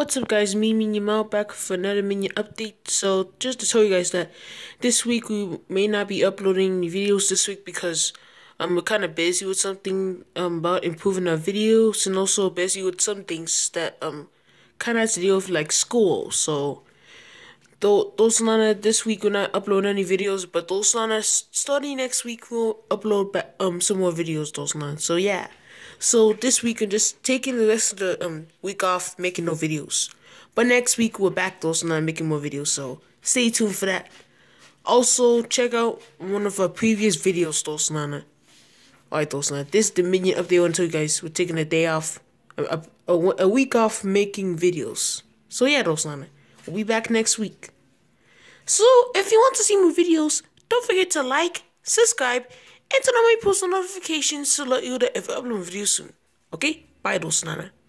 What's up guys, me Minya Mal back for another mini update. So just to tell you guys that this week we may not be uploading videos this week because um, we're kind of busy with something um, about improving our videos and also busy with some things that um kind of has to deal with like school. So though those Lana this week we're not uploading any videos, but those Lana starting next week we'll upload um some more videos those Lana. So yeah. So this week I'm just taking the rest of the um, week off making no videos. But next week we're back though, so now I'm making more videos. So stay tuned for that. Also check out one of our previous videos, Dosnana. Alright, Dosnana, This Dominion update. I want to tell you guys we're taking a day off, a, a, a week off making videos. So yeah, Dosnana, We'll be back next week. So if you want to see more videos, don't forget to like, subscribe, and turn on my post notifications to let you know if I upload video soon. Okay, bye, nana.